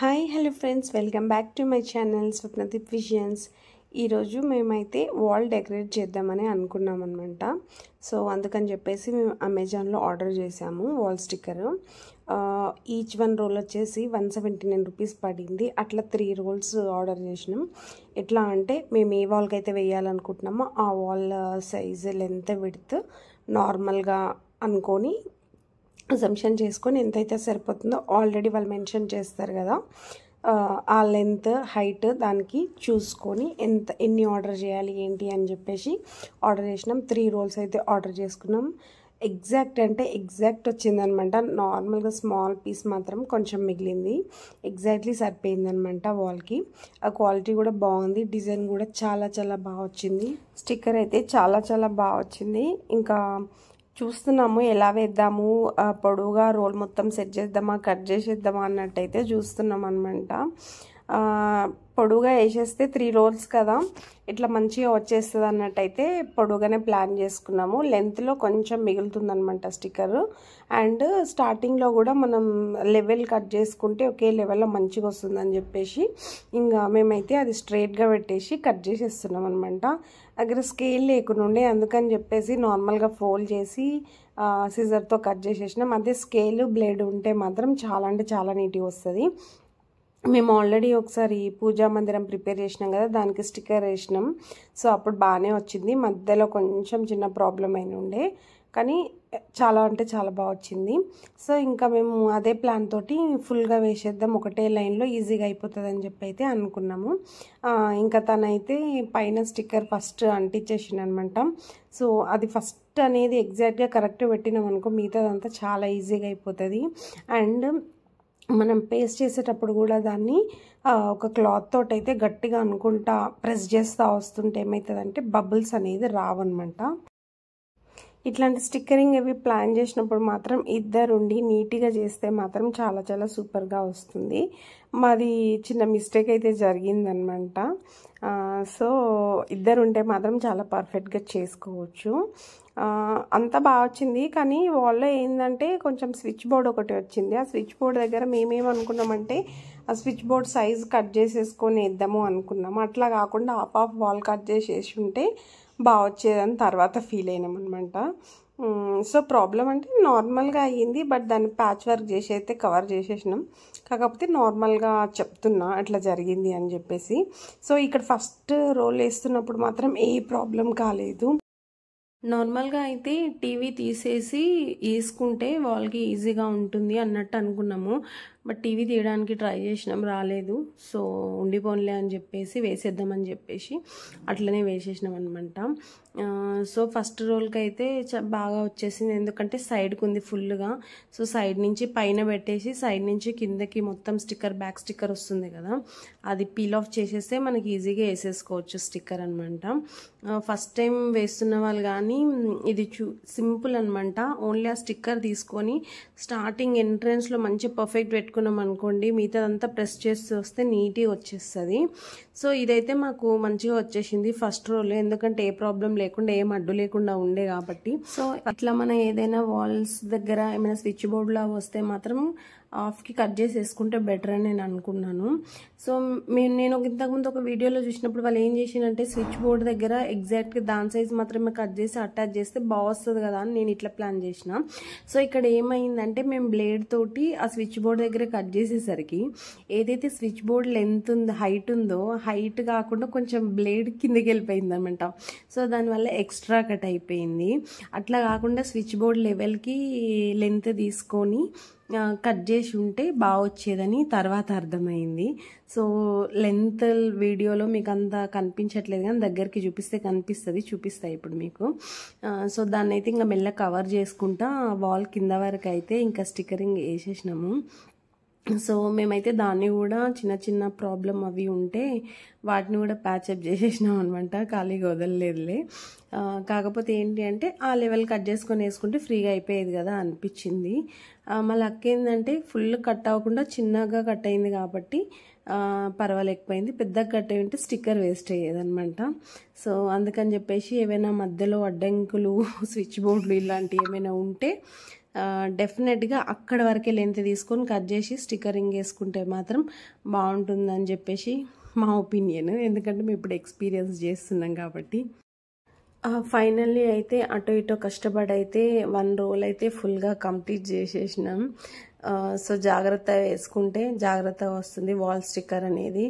hi hello friends welcome back to my channel Swapnadeep Vijayan's ఈరోజు మేమైతే wall decorate చేద్దామని అనుకున్నాం అనమాట సో అందుకని చెప్పేసి మేము అమెజాన్లో ఆర్డర్ చేసాము wall sticker each one roll వచ్చేసి వన్ సెవెంటీ నైన్ రూపీస్ పడింది అట్లా త్రీ రోల్స్ ఆర్డర్ చేసినాం ఎట్లా అంటే మేము ఏ వాల్కి అయితే వేయాలనుకుంటున్నామో ఆ వాల్ సైజ్ లెంత్ విడ్త్ నార్మల్గా అనుకొని అసంప్షన్ చేసుకొని ఎంతైతే సరిపోతుందో ఆల్రెడీ వాళ్ళు మెన్షన్ చేస్తారు కదా ఆ లెంత్ హైట్ దానికి చూసుకొని ఎంత ఎన్ని ఆర్డర్ చేయాలి ఏంటి అని చెప్పేసి ఆర్డర్ చేసినాం త్రీ రోల్స్ అయితే ఆర్డర్ చేసుకున్నాం ఎగ్జాక్ట్ అంటే ఎగ్జాక్ట్ వచ్చిందనమాట నార్మల్గా స్మాల్ పీస్ మాత్రం కొంచెం మిగిలింది ఎగ్జాక్ట్లీ సరిపోయిందనమాట వాల్కి ఆ క్వాలిటీ కూడా బాగుంది డిజైన్ కూడా చాలా చాలా బాగా వచ్చింది స్టిక్కర్ అయితే చాలా చాలా బాగా వచ్చింది ఇంకా చూస్తున్నాము ఎలా వేద్దాము పొడవుగా రోల్ మొత్తం సెట్ చేద్దామా కట్ చేసేద్దామా అన్నట్టయితే చూస్తున్నాం అనమాట పొడుగా వేసేస్తే త్రీ రోల్స్ కదా ఇట్లా మంచిగా వచ్చేస్తుంది అన్నట్టయితే పొడుగానే ప్లాన్ చేసుకున్నాము లెంత్లో కొంచెం మిగులుతుంది అనమాట స్టిక్కర్ అండ్ స్టార్టింగ్లో కూడా మనం లెవెల్ కట్ చేసుకుంటే ఒకే లెవెల్లో మంచిగా వస్తుందని చెప్పేసి ఇంకా మేమైతే అది స్ట్రైట్గా పెట్టేసి కట్ చేసేస్తున్నాం అనమాట దగ్గర స్కేల్ లేకుండా ఉండే అందుకని చెప్పేసి నార్మల్గా ఫోల్డ్ చేసి సిజర్తో కట్ చేసేసినాం అదే స్కేలు బ్లేడ్ ఉంటే మాత్రం చాలా అంటే చాలా నీట్గా వస్తుంది మేము ఆల్రెడీ ఒకసారి పూజా మందిరం ప్రిపేర్ చేసినాం కదా దానికి స్టిక్కర్ వేసినాం సో అప్పుడు బాగానే వచ్చింది మధ్యలో కొంచెం చిన్న ప్రాబ్లం అయిన ఉండే కానీ చాలా అంటే చాలా బాగా వచ్చింది సో ఇంకా మేము అదే ప్లాన్ తోటి ఫుల్గా వేసేద్దాం ఒకటే లైన్లో ఈజీగా అయిపోతుంది అని చెప్పి అయితే అనుకున్నాము ఇంకా తనైతే పైన స్టిక్కర్ ఫస్ట్ అంటించేసింది అనమాట సో అది ఫస్ట్ అనేది ఎగ్జాక్ట్గా కరెక్ట్ పెట్టినాం అనుకో మిగతాదంతా చాలా ఈజీగా అయిపోతుంది అండ్ మనం పేస్ట్ చేసేటప్పుడు కూడా దాన్ని ఒక క్లాత్ తోటి అయితే గట్టిగా అనుకుంటా ప్రెస్ చేస్తూ వస్తుంటే ఏమవుతుందంటే బబుల్స్ అనేది రావన్నమాట ఇట్లాంటి స్టిక్కరింగ్ అవి ప్లాన్ చేసినప్పుడు మాత్రం ఇద్దరు ఉండి నీట్గా చేస్తే మాత్రం చాలా చాలా సూపర్గా వస్తుంది మాది చిన్న మిస్టేక్ అయితే జరిగిందనమాట సో ఇద్దరు ఉంటే మాత్రం చాలా పర్ఫెక్ట్గా చేసుకోవచ్చు అంత బాగా వచ్చింది కానీ వాళ్ళలో ఏంటంటే కొంచెం స్విచ్ బోర్డ్ ఒకటి వచ్చింది ఆ స్విచ్ బోర్డ్ దగ్గర మేమేమనుకున్నామంటే ఆ స్విచ్ బోర్డ్ సైజ్ కట్ చేసేసుకొని వేద్దాము అనుకున్నాము అట్లా కాకుండా ఆఫ్ ఆఫ్ వాల్ కట్ చేసేసి ఉంటే బాగా వచ్చేదని తర్వాత ఫీల్ అయినామనమాట సో ప్రాబ్లం అంటే నార్మల్గా అయ్యింది బట్ దాన్ని ప్యాచ్ వర్క్ చేసి అయితే కవర్ చేసేసినాం కాకపోతే నార్మల్గా చెప్తున్నా అట్లా జరిగింది అని చెప్పేసి సో ఇక్కడ ఫస్ట్ రోల్ వేస్తున్నప్పుడు మాత్రం ఏ ప్రాబ్లం కాలేదు నార్మల్గా అయితే టీవీ తీసేసి వేసుకుంటే వాళ్ళకి ఈజీగా ఉంటుంది అన్నట్టు అనుకున్నాము బట్ టీవీ తీయడానికి ట్రై చేసినాం రాలేదు సో ఉండిపోన్లే అని చెప్పేసి వేసేద్దామని చెప్పేసి అట్లనే వేసేసినాం అనమాట సో ఫస్ట్ రోల్కి అయితే బాగా వచ్చేసింది ఎందుకంటే సైడ్కి ఉంది ఫుల్గా సో సైడ్ నుంచి పైన పెట్టేసి సైడ్ నుంచి కిందకి మొత్తం స్టిక్కర్ బ్యాక్ స్టిక్కర్ వస్తుంది కదా అది పీల్ ఆఫ్ చేసేస్తే మనకి ఈజీగా వేసేసుకోవచ్చు స్టిక్కర్ అనమాట ఫస్ట్ టైం వేస్తున్న వాళ్ళు కానీ ఇది చూ సింపుల్ అనమాట ఓన్లీ ఆ స్టిక్కర్ తీసుకొని స్టార్టింగ్ ఎంట్రెన్స్లో మంచి పర్ఫెక్ట్ పెట్టుకుని పెట్టుకున్నాం అనుకోండి మిగతా అంతా ప్రెస్ చేసి వస్తే నీట్గా వచ్చేస్తుంది సో ఇదైతే మాకు మంచిగా వచ్చేసింది ఫస్ట్ రోలో ఎందుకంటే ఏ ప్రాబ్లం లేకుండా ఏం అడ్డు లేకుండా ఉండే కాబట్టి సో అట్లా మనం ఏదైనా వాల్స్ దగ్గర ఏమైనా స్విచ్ బోర్డులా వస్తే మాత్రం హాఫ్కి కట్ చేసేసుకుంటే బెటర్ అని నేను అనుకున్నాను సో మేము నేను ఇంతకుముందు ఒక వీడియోలో చూసినప్పుడు వాళ్ళు ఏం చేసిందంటే స్విచ్ బోర్డు దగ్గర ఎగ్జాక్ట్గా దాని సైజ్ మాత్రమే కట్ చేసి అటాచ్ చేస్తే బాగుస్తుంది కదా అని నేను ఇట్లా ప్లాన్ చేసిన సో ఇక్కడ ఏమైందంటే మేము బ్లేడ్ తోటి ఆ స్విచ్ బోర్డు దగ్గర దగ్గర కట్ చేసేసరికి ఏదైతే స్విచ్ బోర్డ్ లెంత్ ఉందో హైట్ ఉందో హైట్ కాకుండా కొంచెం బ్లేడ్ కిందకి వెళ్ళిపోయింది అనమాట సో దానివల్ల ఎక్స్ట్రా కట్ అయిపోయింది అట్లా కాకుండా స్విచ్ బోర్డ్ లెవెల్కి లెంత్ తీసుకొని కట్ చేసి ఉంటే బాగా వచ్చేదని తర్వాత అర్థమైంది సో లెంత్ వీడియోలో మీకు అంత కనిపించట్లేదు కానీ దగ్గరికి చూపిస్తే కనిపిస్తుంది చూపిస్తాయి ఇప్పుడు మీకు సో దాన్ని అయితే ఇంకా మెల్ల కవర్ చేసుకుంటా వాల్ కింద వరకు అయితే ఇంకా స్టిక్కరింగ్ వేసేసినాము సో మేమైతే దాన్ని కూడా చిన్న చిన్న ప్రాబ్లం అవి ఉంటే వాటిని కూడా ప్యాచప్ చేసేసినాం అనమాట ఖాళీగా వదలలేదులే కాకపోతే ఏంటి అంటే ఆ లెవెల్ కట్ చేసుకొని వేసుకుంటే ఫ్రీగా అయిపోయేది కదా అనిపించింది మళ్ళీ అక్కేందంటే ఫుల్ కట్ అవ్వకుండా చిన్నగా కట్ అయింది కాబట్టి పర్వాలేకపోయింది పెద్ద కట్ ఉంటే స్టిక్కర్ వేస్ట్ అనమాట సో అందుకని చెప్పేసి ఏవైనా మధ్యలో అడ్డంకులు స్విచ్ బోర్డులు ఇలాంటివి ఏమైనా ఉంటే డెఫినెట్గా అక్కడ వరకే లెంత్ తీసుకొని కట్ చేసి స్టిక్కరింగ్ వేసుకుంటే మాత్రం బాగుంటుందని చెప్పేసి మా ఒపీనియన్ ఎందుకంటే మేము ఇప్పుడు ఎక్స్పీరియన్స్ చేస్తున్నాం కాబట్టి ఫైనల్లీ అయితే అటు ఇటు కష్టపడి అయితే వన్ రోల్ అయితే ఫుల్గా కంప్లీట్ చేసేసినాం సో జాగ్రత్త వేసుకుంటే జాగ్రత్త వస్తుంది వాల్ స్టిక్కర్ అనేది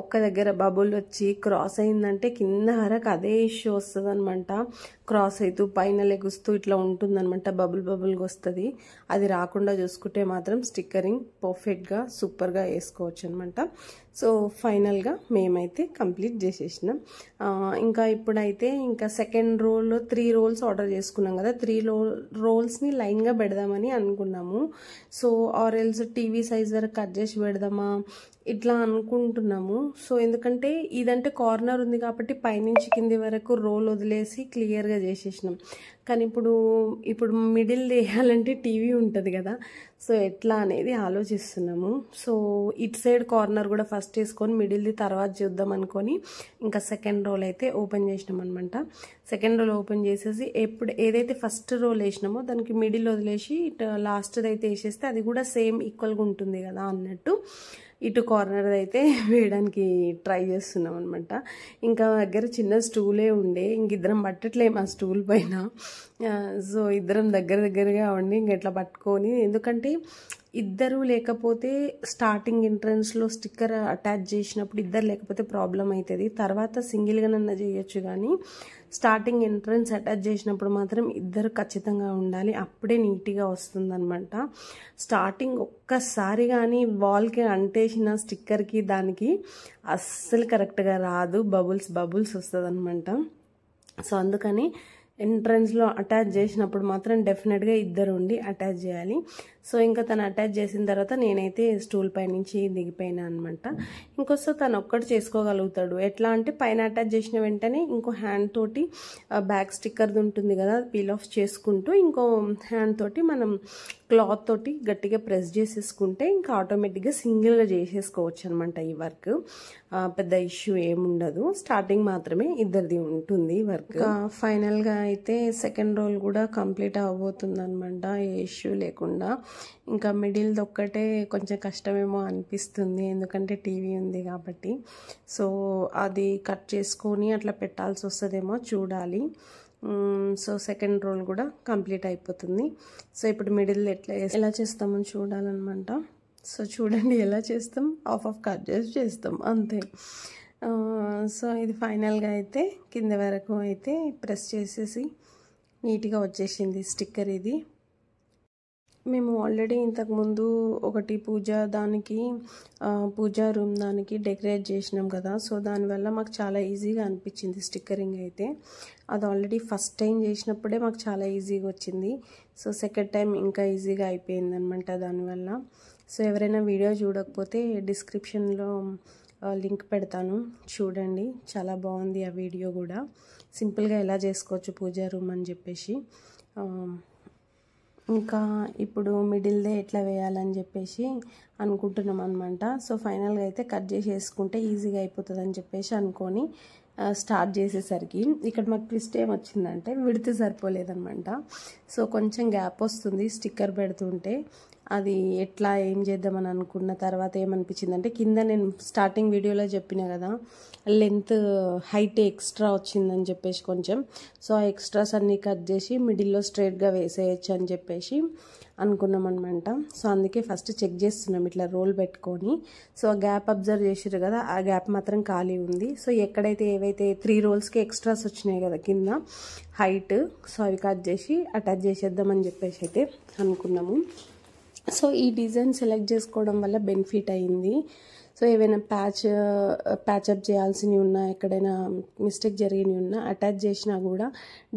ఒక్క దగ్గర బబుల్ వచ్చి క్రాస్ అయిందంటే కింద వరకు అదే ఇష్యూ వస్తుంది అనమాట క్రాస్ అవుతూ పైన లెగుస్తూ ఇట్లా ఉంటుందన్నమాట బబుల్ బబుల్గా వస్తుంది అది రాకుండా చూసుకుంటే మాత్రం స్టిక్కరింగ్ పర్ఫెక్ట్గా సూపర్గా వేసుకోవచ్చు అనమాట సో ఫైనల్గా మేమైతే కంప్లీట్ చేసేసినాం ఇంకా ఇప్పుడైతే ఇంకా సెకండ్ రోల్లో త్రీ రోల్స్ ఆర్డర్ చేసుకున్నాం కదా త్రీ రో రోల్స్ని లైన్గా పెడదామని అనుకున్నాము సో ఆరెల్స్ టీవీ సైజ్ వరకు కట్ చేసి పెడదామా ఇట్లా అనుకుంటున్నాము సో ఎందుకంటే ఇదంటే కార్నర్ ఉంది కాబట్టి పైనుంచి కింది వరకు రోల్ వదిలేసి క్లియర్గా చేసేసినాం కానీ ఇప్పుడు ఇప్పుడు మిడిల్ వేయాలంటే టీవీ ఉంటుంది కదా సో ఎట్లా అనేది ఆలోచిస్తున్నాము సో ఇట్ సైడ్ కార్నర్ కూడా ఫస్ట్ వేసుకొని మిడిల్ది తర్వాత చూద్దాం అనుకొని ఇంకా సెకండ్ రోల్ అయితే ఓపెన్ చేసినాం అనమాట సెకండ్ రోల్ ఓపెన్ చేసేసి ఎప్పుడు ఏదైతే ఫస్ట్ రోల్ వేసినామో దానికి మిడిల్ వదిలేసి లాస్ట్ది అయితే వేసేస్తే అది కూడా సేమ్ ఈక్వల్గా ఉంటుంది కదా అన్నట్టు ఇటు కార్నర్ అయితే వేయడానికి ట్రై చేస్తున్నాం అనమాట ఇంకా దగ్గర చిన్న స్టూలే ఉండే ఇంక ఇద్దరం పట్టట్లేము ఆ స్టూల్ పైన సో ఇద్దరం దగ్గర దగ్గరగా ఉండి ఇంక ఇట్లా పట్టుకొని ఎందుకంటే ఇద్దరు లేకపోతే స్టార్టింగ్ ఎంట్రన్స్లో స్టిక్కర్ అటాచ్ చేసినప్పుడు ఇద్దరు లేకపోతే ప్రాబ్లం అవుతుంది తర్వాత సింగిల్గానన్నా చేయొచ్చు కానీ స్టార్టింగ్ ఎంట్రన్స్ అటాచ్ చేసినప్పుడు మాత్రం ఇద్దరు ఖచ్చితంగా ఉండాలి అప్పుడే నీట్గా వస్తుందనమాట స్టార్టింగ్ ఒక్కసారి కానీ వాల్కి అంటేసిన స్టిక్కర్కి దానికి అస్సలు కరెక్ట్గా రాదు బబుల్స్ బబుల్స్ వస్తుంది సో అందుకని ఎంట్రన్స్లో అటాచ్ చేసినప్పుడు మాత్రం డెఫినెట్గా ఇద్దరు ఉండి అటాచ్ చేయాలి సో ఇంకా తను అటాచ్ చేసిన తర్వాత నేనైతే స్టూల్ పై నుంచి దిగిపోయినా అనమాట ఇంకొస్తే తను ఒక్కటి చేసుకోగలుగుతాడు ఎట్లా అంటే పైన అటాచ్ చేసిన వెంటనే ఇంకో హ్యాండ్ తోటి బ్యాక్ స్టిక్కర్ది ఉంటుంది కదా పీల్ ఆఫ్ చేసుకుంటూ ఇంకో హ్యాండ్ తోటి మనం క్లాత్ తోటి గట్టిగా ప్రెస్ చేసేసుకుంటే ఇంకా ఆటోమేటిక్గా సింగిల్గా చేసేసుకోవచ్చు అనమాట ఈ వర్క్ పెద్ద ఇష్యూ ఏముండదు స్టార్టింగ్ మాత్రమే ఇద్దరిది ఉంటుంది వర్క్ ఫైనల్గా అయితే సెకండ్ రోల్ కూడా కంప్లీట్ అవ్వబోతుంది అనమాట ఏ ఇష్యూ లేకుండా ఇంకా మిడిల్ది ఒక్కటే కొంచెం కష్టమేమో అనిపిస్తుంది ఎందుకంటే టీవీ ఉంది కాబట్టి సో అది కట్ చేసుకొని అట్లా పెట్టాల్సి వస్తుందేమో చూడాలి సో సెకండ్ రోల్ కూడా కంప్లీట్ అయిపోతుంది సో ఇప్పుడు మిడిల్ ఎట్లా ఎలా చేస్తామో చూడాలన్నమాట సో చూడండి ఎలా చేస్తాం ఆఫ్ ఆఫ్ కట్ చేసి చేస్తాం అంతే సో ఇది ఫైనల్గా అయితే కింద వరకు అయితే ప్రెస్ చేసేసి నీట్గా వచ్చేసింది స్టిక్కర్ ఇది మేము ఆల్రెడీ ఇంతకుముందు ఒకటి పూజ దానికి పూజా రూమ్ దానికి డెకరేట్ చేసినాం కదా సో దానివల్ల మాకు చాలా ఈజీగా అనిపించింది స్టిక్కరింగ్ అయితే అది ఆల్రెడీ ఫస్ట్ టైం చేసినప్పుడే మాకు చాలా ఈజీగా వచ్చింది సో సెకండ్ టైం ఇంకా ఈజీగా అయిపోయింది అనమాట దానివల్ల సో ఎవరైనా వీడియో చూడకపోతే డిస్క్రిప్షన్లో లింక్ పెడతాను చూడండి చాలా బాగుంది ఆ వీడియో కూడా సింపుల్గా ఎలా చేసుకోవచ్చు పూజా రూమ్ అని చెప్పేసి ఇంకా ఇప్పుడు మిడిల్దే ఎట్లా వేయాలని చెప్పేసి అనుకుంటున్నాం అనమాట సో ఫైనల్గా అయితే కట్ చేసి వేసుకుంటే ఈజీగా అయిపోతుంది అని చెప్పేసి అనుకొని స్టార్ట్ చేసేసరికి ఇక్కడ మాకు ట్విస్ట్ ఏమొచ్చిందంటే విడితే సరిపోలేదనమాట సో కొంచెం గ్యాప్ వస్తుంది స్టిక్కర్ పెడుతుంటే అది ఎట్లా ఏం చేద్దామని అనుకున్న తర్వాత ఏమనిపించిందంటే కింద నేను స్టార్టింగ్ వీడియోలో చెప్పిన కదా లెంత్ హైట్ ఎక్స్ట్రా వచ్చిందని చెప్పేసి కొంచెం సో ఆ ఎక్స్ట్రాస్ అన్నీ కట్ చేసి మిడిల్లో స్ట్రేట్గా వేసేయచ్చు అని చెప్పేసి అనుకున్నాం అనమాట సో అందుకే ఫస్ట్ చెక్ చేస్తున్నాం ఇట్లా రోల్ పెట్టుకొని సో గ్యాప్ అబ్జర్వ్ చేసారు కదా ఆ గ్యాప్ మాత్రం ఖాళీ ఉంది సో ఎక్కడైతే ఏవైతే త్రీ రోల్స్కి ఎక్స్ట్రాస్ వచ్చినాయి కదా కింద హైట్ సో అవి కట్ చేసి అటాచ్ చేసేద్దామని చెప్పేసి అయితే అనుకున్నాము సో ఈ డిజైన్ సెలెక్ట్ చేసుకోవడం వల్ల బెనిఫిట్ అయింది సో ఏవైనా ప్యాచ్ ప్యాచప్ చేయాల్సినవి ఉన్నా ఎక్కడైనా మిస్టేక్ జరిగినవి ఉన్నా అటాచ్ చేసినా కూడా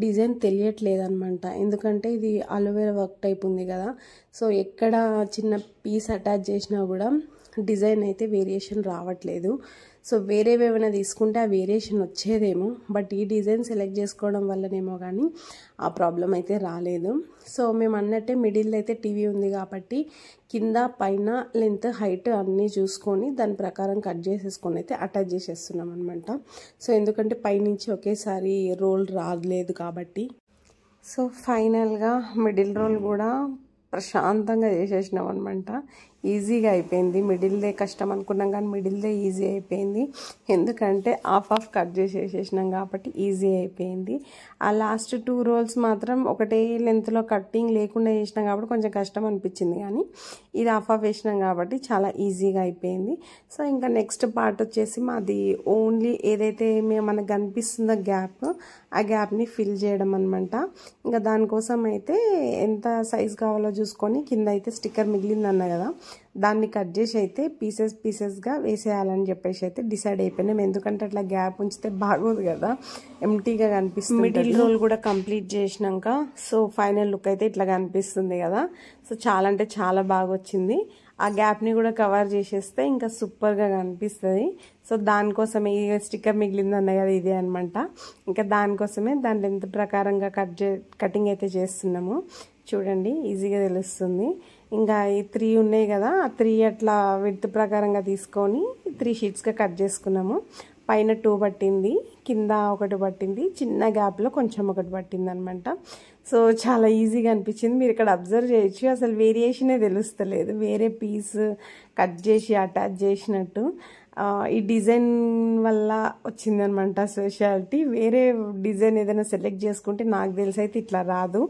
డిజైన్ తెలియట్లేదు అనమాట ఎందుకంటే ఇది అలోవేరా వర్క్ టైప్ ఉంది కదా సో ఎక్కడ చిన్న పీస్ అటాచ్ చేసినా కూడా డిజైన్ అయితే వేరియేషన్ రావట్లేదు సో వేరేవి ఏమైనా తీసుకుంటే ఆ వేరియేషన్ వచ్చేదేమో బట్ ఈ డిజైన్ సెలెక్ట్ చేసుకోవడం వల్లనేమో కానీ ఆ ప్రాబ్లం అయితే రాలేదు సో మేము అన్నట్టే మిడిల్ అయితే టీవీ ఉంది కాబట్టి కింద పైన లెంత్ హైట్ అన్నీ చూసుకొని దాని ప్రకారం కట్ చేసేసుకొని అయితే అటాచ్ చేసేస్తున్నాం అనమాట సో ఎందుకంటే పైనుంచి ఒకేసారి రోల్ రాలేదు కాబట్టి సో ఫైనల్గా మిడిల్ రోల్ కూడా ప్రశాంతంగా చేసేసినాం అనమాట ఈజీగా అయిపోయింది మిడిల్దే కష్టం అనుకున్నాం కానీ మిడిల్దే ఈజీ అయిపోయింది ఎందుకంటే హాఫ్ హాఫ్ కట్ చేసేసేసినాం కాబట్టి ఈజీ అయిపోయింది ఆ లాస్ట్ టూ రోల్స్ మాత్రం ఒకటే లెంత్లో కట్టింగ్ లేకుండా చేసినాం కాబట్టి కొంచెం కష్టం అనిపించింది కానీ ఇది హాఫ్ హాఫ్ వేసినాం కాబట్టి చాలా ఈజీగా అయిపోయింది సో ఇంకా నెక్స్ట్ పార్ట్ వచ్చేసి మాది ఓన్లీ ఏదైతే మేము మనకు కనిపిస్తుందో గ్యాప్ ఆ గ్యాప్ని ఫిల్ చేయడం అనమాట ఇంకా దానికోసం అయితే ఎంత సైజ్ కావాలో చూసుకొని కింద అయితే స్టిక్కర్ మిగిలిందన్న కదా దాన్ని కట్ చేసి అయితే పీసెస్ పీసెస్గా వేసేయాలని చెప్పేసి అయితే డిసైడ్ అయిపోయినాం ఎందుకంటే అట్లా గ్యాప్ ఉంచితే బాగోదు కదా ఎంటీగా కనిపిస్తుంది మిడిల్ రోల్ కూడా కంప్లీట్ చేసినాక సో ఫైనల్ లుక్ అయితే ఇట్లా కనిపిస్తుంది కదా సో చాలా అంటే చాలా బాగా వచ్చింది ఆ గ్యాప్ని కూడా కవర్ చేసేస్తే ఇంకా సూపర్గా కనిపిస్తుంది సో దానికోసం ఈ స్టిక్కర్ మిగిలిందన్న కదా ఇదే అనమాట ఇంకా దానికోసమే దాని లెంత్ ప్రకారంగా కట్ కటింగ్ అయితే చేస్తున్నాము చూడండి ఈజీగా తెలుస్తుంది ఇంకా ఈ త్రీ ఉన్నాయి కదా ఆ త్రీ అట్లా విడత్ ప్రకారంగా తీసుకొని త్రీ షీట్స్గా కట్ చేసుకున్నాము పైన టూ పట్టింది కింద ఒకటి పట్టింది చిన్న గ్యాప్లో కొంచెం ఒకటి పట్టింది అనమాట సో చాలా ఈజీగా అనిపించింది మీరు ఇక్కడ అబ్జర్వ్ చేయొచ్చు అసలు వేరియేషనే తెలుస్తలేదు వేరే పీస్ కట్ చేసి అటాచ్ చేసినట్టు ఈ డిజైన్ వల్ల వచ్చిందనమాట స్పెషాలిటీ వేరే డిజైన్ ఏదైనా సెలెక్ట్ చేసుకుంటే నాకు తెలిసి అయితే ఇట్లా రాదు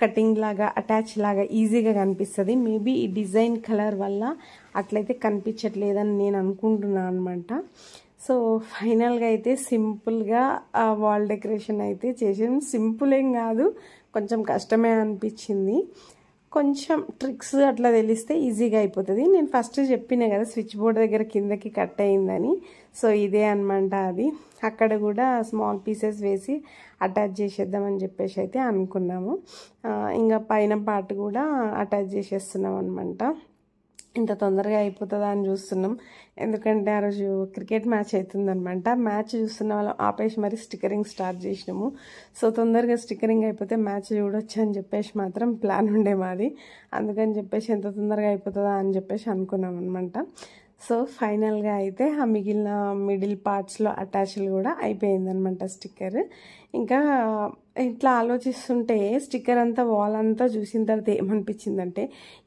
కటింగ్ లాగా అటాచ్ లాగా ఈజీగా కనిపిస్తుంది మేబీ ఈ డిజైన్ కలర్ వల్ల అట్లయితే కనిపించట్లేదని నేను అనుకుంటున్నాను అనమాట సో ఫైనల్గా అయితే సింపుల్గా వాల్ డెకరేషన్ అయితే చేసాం సింపుల్ ఏం కాదు కొంచెం కష్టమే అనిపించింది కొంచెం ట్రిక్స్ అట్లా తెలిస్తే ఈజీగా అయిపోతుంది నేను ఫస్ట్ చెప్పిన కదా స్విచ్ బోర్డ్ దగ్గర కిందకి కట్ అయిందని సో ఇదే అనమాట అది అక్కడ కూడా స్మాల్ పీసెస్ వేసి అటాచ్ చేసేద్దామని చెప్పేసి అయితే అనుకున్నాము ఇంకా పైన పార్ట్ కూడా అటాచ్ చేసేస్తున్నాం అనమాట ఇంత తొందరగా అయిపోతుందా అని చూస్తున్నాం ఎందుకంటే ఆ రోజు క్రికెట్ మ్యాచ్ అవుతుందనమాట మ్యాచ్ చూస్తున్న వాళ్ళం ఆపేసి మరి స్టిక్కరింగ్ స్టార్ట్ చేసినాము సో తొందరగా స్టిక్కరింగ్ అయిపోతే మ్యాచ్ చూడొచ్చు అని చెప్పేసి మాత్రం ప్లాన్ ఉండే మాది అందుకని చెప్పేసి ఎంత తొందరగా అయిపోతుందా అని చెప్పేసి అనుకున్నాం అనమాట సో ఫైనల్గా అయితే ఆ మిగిలిన మిడిల్ పార్ట్స్లో అటాచ్లు కూడా అయిపోయిందనమాట స్టిక్కర్ ఇంకా ఇట్లా ఆలోచిస్తుంటే స్టిక్కర్ అంతా వాల్ అంతా చూసిన తర్వాత ఏమనిపించిందంటే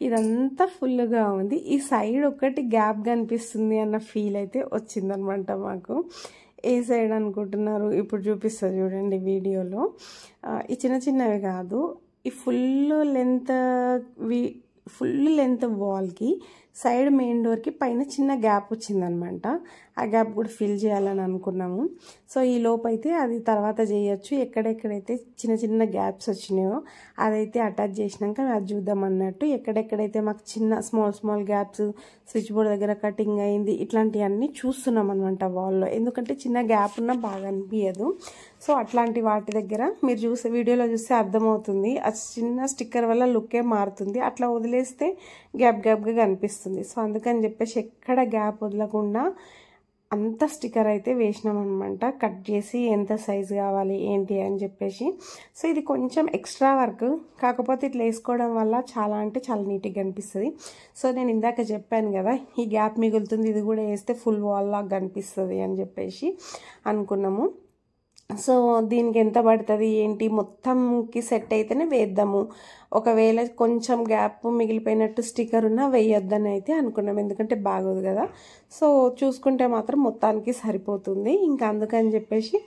ఇదంతా ఫుల్గా ఉంది ఈ సైడ్ ఒక్కటి గ్యాప్ కనిపిస్తుంది అన్న ఫీల్ అయితే వచ్చిందనమాట మాకు ఏ సైడ్ అనుకుంటున్నారు ఇప్పుడు చూపిస్తారు చూడండి వీడియోలో ఈ చిన్న చిన్నవి కాదు ఈ ఫుల్ లెంత్ ఫుల్ లెంత్ వాల్కి సైడ్ మెయిన్ డోర్కి పైన చిన్న గ్యాప్ వచ్చిందనమాట ఆ గ్యాప్ కూడా ఫిల్ చేయాలని అనుకున్నాము సో ఈ లోపైతే అది తర్వాత చేయొచ్చు ఎక్కడెక్కడైతే చిన్న చిన్న గ్యాప్స్ వచ్చినాయో అదైతే అటాచ్ చేసినాక అది చూద్దాం అన్నట్టు ఎక్కడెక్కడైతే మాకు చిన్న small small gaps switch board దగ్గర కటింగ్ అయింది ఇట్లాంటివన్నీ చూస్తున్నాం అనమాట వాల్లో ఎందుకంటే చిన్న గ్యాప్ ఉన్నా బాగా అనిపించదు సో అట్లాంటి వాటి దగ్గర మీరు చూసే వీడియోలో చూస్తే అర్థమవుతుంది ఆ చిన్న స్టిక్కర్ వల్ల లుక్కే మారుతుంది అట్లా వదిలేస్తే గ్యాప్ గ్యాప్గా కనిపిస్తుంది సో అందుకని చెప్పేసి ఎక్కడ గ్యాప్ వదలకుండా అంత స్టిక్కర్ అయితే అనమాట కట్ చేసి ఎంత సైజు కావాలి ఏంటి అని చెప్పేసి సో ఇది కొంచెం ఎక్స్ట్రా వర్క్ కాకపోతే ఇట్లా వేసుకోవడం వల్ల చాలా అంటే చాలా నీట్గా కనిపిస్తుంది సో నేను ఇందాక చెప్పాను కదా ఈ గ్యాప్ మిగులుతుంది ఇది కూడా వేస్తే ఫుల్ వాల్ లాగా కనిపిస్తుంది అని చెప్పేసి అనుకున్నాము సో దీనికి ఎంత పడుతుంది ఏంటి మొత్తంకి సెట్ అయితేనే వేద్దాము ఒకవేళ కొంచెం గ్యాప్ మిగిలిపోయినట్టు స్టిక్కర్ ఉన్నా వేయొద్దని అయితే అనుకున్నాం ఎందుకంటే బాగోదు కదా సో చూసుకుంటే మాత్రం మొత్తానికి సరిపోతుంది ఇంకా అందుకని చెప్పేసి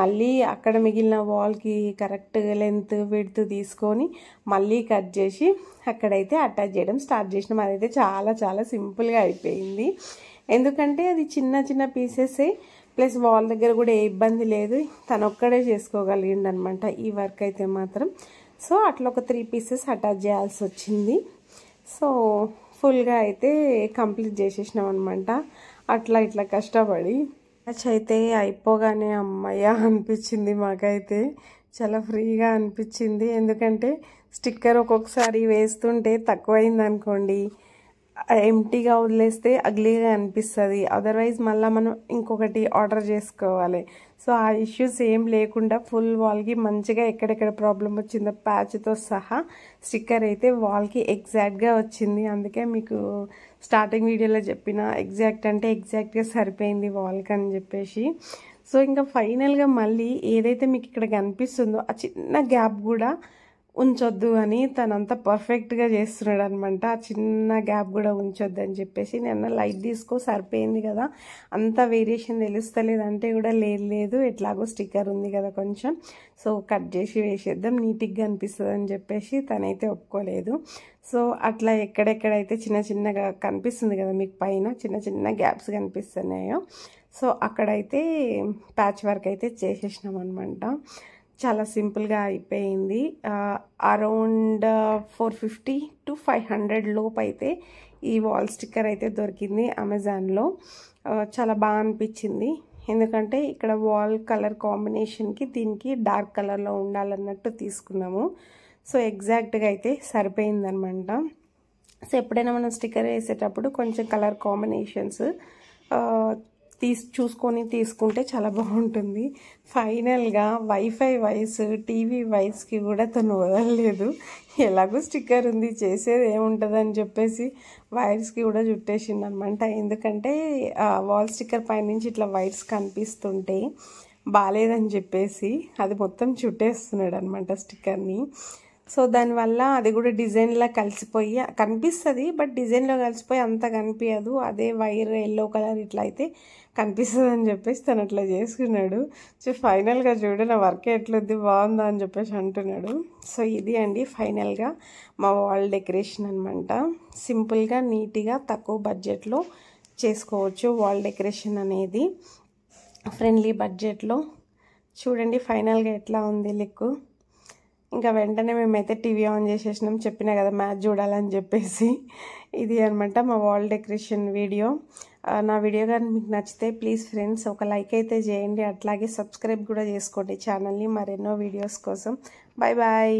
మళ్ళీ అక్కడ మిగిలిన వాల్కి కరెక్ట్ లెంత్ విడ్త్ తీసుకొని మళ్ళీ కట్ చేసి అక్కడైతే అటాచ్ చేయడం స్టార్ట్ చేసినాం అదైతే చాలా చాలా సింపుల్గా అయిపోయింది ఎందుకంటే అది చిన్న చిన్న పీసెసే ప్లస్ వాళ్ళ దగ్గర కూడా ఏ ఇబ్బంది లేదు తను ఒక్కడే చేసుకోగలిగిండు అనమాట ఈ వర్క్ అయితే మాత్రం సో అట్లా ఒక త్రీ పీసెస్ అటాచ్ చేయాల్సి వచ్చింది సో ఫుల్గా అయితే కంప్లీట్ చేసేసినాం అనమాట అట్లా ఇట్లా కష్టపడి మ్యాచ్ అయితే అయిపోగానే అమ్మయ్య అనిపించింది మాకైతే చాలా ఫ్రీగా అనిపించింది ఎందుకంటే స్టిక్కర్ ఒక్కొక్కసారి వేస్తుంటే తక్కువైంది అనుకోండి ఎంటీగా వదిలేస్తే అగ్లీగా అనిపిస్తుంది అదర్వైజ్ మళ్ళీ మనం ఇంకొకటి ఆర్డర్ చేసుకోవాలి సో ఆ ఇష్యూస్ ఏం లేకుండా ఫుల్ వాల్కి మంచిగా ఎక్కడెక్కడ ప్రాబ్లం వచ్చిందో ప్యాచ్తో సహా స్టిక్కర్ అయితే వాల్కి ఎగ్జాక్ట్గా వచ్చింది అందుకే మీకు స్టార్టింగ్ వీడియోలో చెప్పిన ఎగ్జాక్ట్ అంటే ఎగ్జాక్ట్గా సరిపోయింది వాల్కి అని చెప్పేసి సో ఇంకా ఫైనల్గా మళ్ళీ ఏదైతే మీకు ఇక్కడ కనిపిస్తుందో ఆ చిన్న గ్యాప్ కూడా ఉంచొద్దు అని తనంతా పర్ఫెక్ట్గా చేస్తున్నాడు అనమాట ఆ చిన్న గ్యాప్ కూడా ఉంచొద్దు అని చెప్పేసి నేను లైట్ తీసుకో సరిపోయింది కదా అంత వేరియేషన్ తెలుస్తలేదు అంటే కూడా లేదు లేదు ఎట్లాగో స్టిక్కర్ ఉంది కదా కొంచెం సో కట్ చేసి వేసేద్దాం నీట్గా అనిపిస్తుంది అని చెప్పేసి తనైతే ఒప్పుకోలేదు సో అట్లా ఎక్కడెక్కడైతే చిన్న చిన్నగా కనిపిస్తుంది కదా మీకు పైన చిన్న చిన్న గ్యాప్స్ కనిపిస్తున్నాయో సో అక్కడైతే ప్యాచ్ వర్క్ అయితే చేసేసినాం అనమాట చాలా సింపుల్గా అయిపోయింది around four fifty to five hundred లోపు అయితే ఈ వాల్ స్టిక్కర్ అయితే దొరికింది అమెజాన్లో చాలా బాగా అనిపించింది ఎందుకంటే ఇక్కడ వాల్ కలర్ కాంబినేషన్కి దీనికి డార్క్ కలర్లో ఉండాలన్నట్టు తీసుకున్నాము సో ఎగ్జాక్ట్గా అయితే సరిపోయిందనమాట సో ఎప్పుడైనా మనం స్టిక్కర్ వేసేటప్పుడు కొంచెం కలర్ కాంబినేషన్స్ తీసి చూసుకొని తీసుకుంటే చాలా బాగుంటుంది ఫైనల్గా వైఫై వైస్ టీవీ వైస్కి కూడా తను వదలలేదు ఎలాగో స్టిక్కర్ ఉంది చేసేది ఏముంటుందని చెప్పేసి వైర్స్కి కూడా చుట్టేసింది అనమాట ఎందుకంటే వాల్ స్టిక్కర్ పైనుంచి ఇట్లా వైర్స్ కనిపిస్తుంటే బాగాలేదని చెప్పేసి అది మొత్తం చుట్టేస్తున్నాడు అనమాట స్టిక్కర్ని సో దానివల్ల అది కూడా డిజైన్లో కలిసిపోయి కనిపిస్తుంది బట్ డిజైన్లో కలిసిపోయి అంత కనిపించదు అదే వైర్ ఎల్లో కలర్ ఇట్లా అయితే కనిపిస్తుందని చెప్పేసి తను అట్లా చేసుకున్నాడు సో ఫైనల్గా చూడు నా వర్క్ ఎట్లుంది బాగుందా అని చెప్పేసి అంటున్నాడు సో ఇది అండి ఫైనల్గా మా వాల్ డెకరేషన్ అనమాట సింపుల్గా నీట్గా తక్కువ బడ్జెట్లో చేసుకోవచ్చు వాల్ డెకరేషన్ అనేది ఫ్రెండ్లీ బడ్జెట్లో చూడండి ఫైనల్గా ఎట్లా ఉంది లిక్ ఇంకా వెంటనే మేమైతే టీవీ ఆన్ చేసేసినాం చెప్పినా కదా మ్యాచ్ చూడాలని చెప్పేసి ఇది అనమాట మా వాల్ డెకరేషన్ వీడియో నా వీడియో కానీ మీకు నచ్చితే ప్లీజ్ ఫ్రెండ్స్ ఒక లైక్ అయితే చేయండి అట్లాగే సబ్స్క్రైబ్ కూడా చేసుకోండి ఛానల్ని మరెన్నో వీడియోస్ కోసం బాయ్ బాయ్